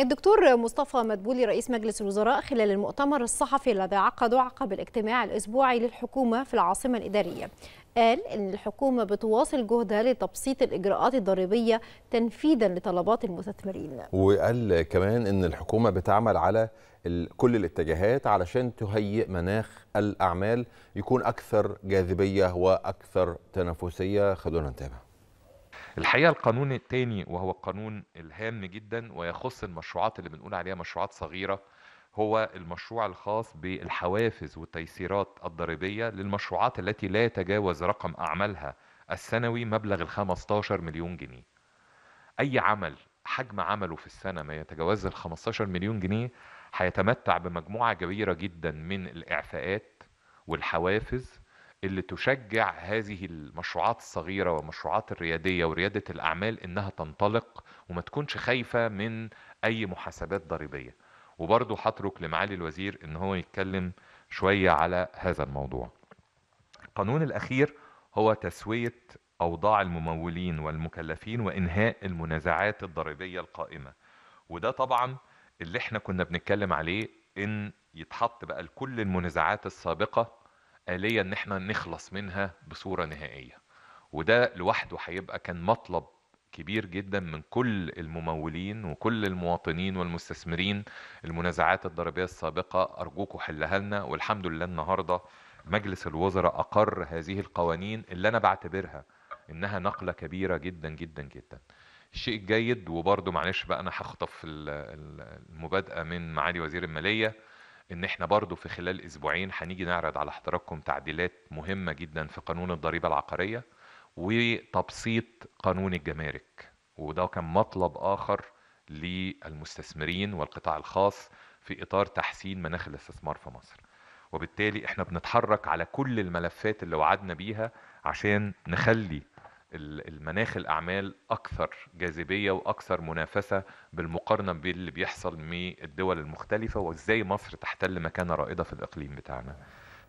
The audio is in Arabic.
الدكتور مصطفى مدبولي رئيس مجلس الوزراء خلال المؤتمر الصحفي الذي عقده عقب الاجتماع الأسبوعي للحكومة في العاصمة الإدارية قال إن الحكومة بتواصل جهدها لتبسيط الإجراءات الضريبية تنفيذا لطلبات المستثمرين وقال كمان إن الحكومة بتعمل على كل الاتجاهات علشان تهيئ مناخ الأعمال يكون أكثر جاذبية وأكثر تنافسية خلونا نتابع الحقيقه القانون الثاني وهو القانون الهام جدا ويخص المشروعات اللي بنقول عليها مشروعات صغيره هو المشروع الخاص بالحوافز والتيسيرات الضريبيه للمشروعات التي لا يتجاوز رقم اعمالها السنوي مبلغ ال 15 مليون جنيه. اي عمل حجم عمله في السنه ما يتجاوز ال 15 مليون جنيه هيتمتع بمجموعه كبيره جدا من الاعفاءات والحوافز اللي تشجع هذه المشروعات الصغيرة والمشروعات الريادية وريادة الأعمال إنها تنطلق وما تكونش خايفة من أي محاسبات ضريبية وبرضه هترك لمعالي الوزير إن هو يتكلم شوية على هذا الموضوع القانون الأخير هو تسوية أوضاع الممولين والمكلفين وإنهاء المنازعات الضريبية القائمة وده طبعا اللي احنا كنا بنتكلم عليه إن يتحط بقى لكل المنازعات السابقة آلية إن إحنا نخلص منها بصورة نهائية وده لوحده هيبقى كان مطلب كبير جدا من كل الممولين وكل المواطنين والمستثمرين المنازعات الضريبية السابقة أرجوكم حلها لنا والحمد لله النهاردة مجلس الوزراء أقر هذه القوانين اللي أنا بعتبرها إنها نقلة كبيرة جدا جدا جدا الشيء الجيد وبرضه معلش بقى أنا هخطف المبادئة من معالي وزير المالية ان احنا برضو في خلال اسبوعين هنيجي نعرض على حضراتكم تعديلات مهمه جدا في قانون الضريبه العقاريه وتبسيط قانون الجمارك وده كان مطلب اخر للمستثمرين والقطاع الخاص في اطار تحسين مناخ الاستثمار في مصر وبالتالي احنا بنتحرك على كل الملفات اللي وعدنا بيها عشان نخلي المناخ الاعمال اكثر جاذبيه واكثر منافسه بالمقارنه باللي بيحصل من الدول المختلفه وازاي مصر تحتل مكانه رائده في الاقليم بتاعنا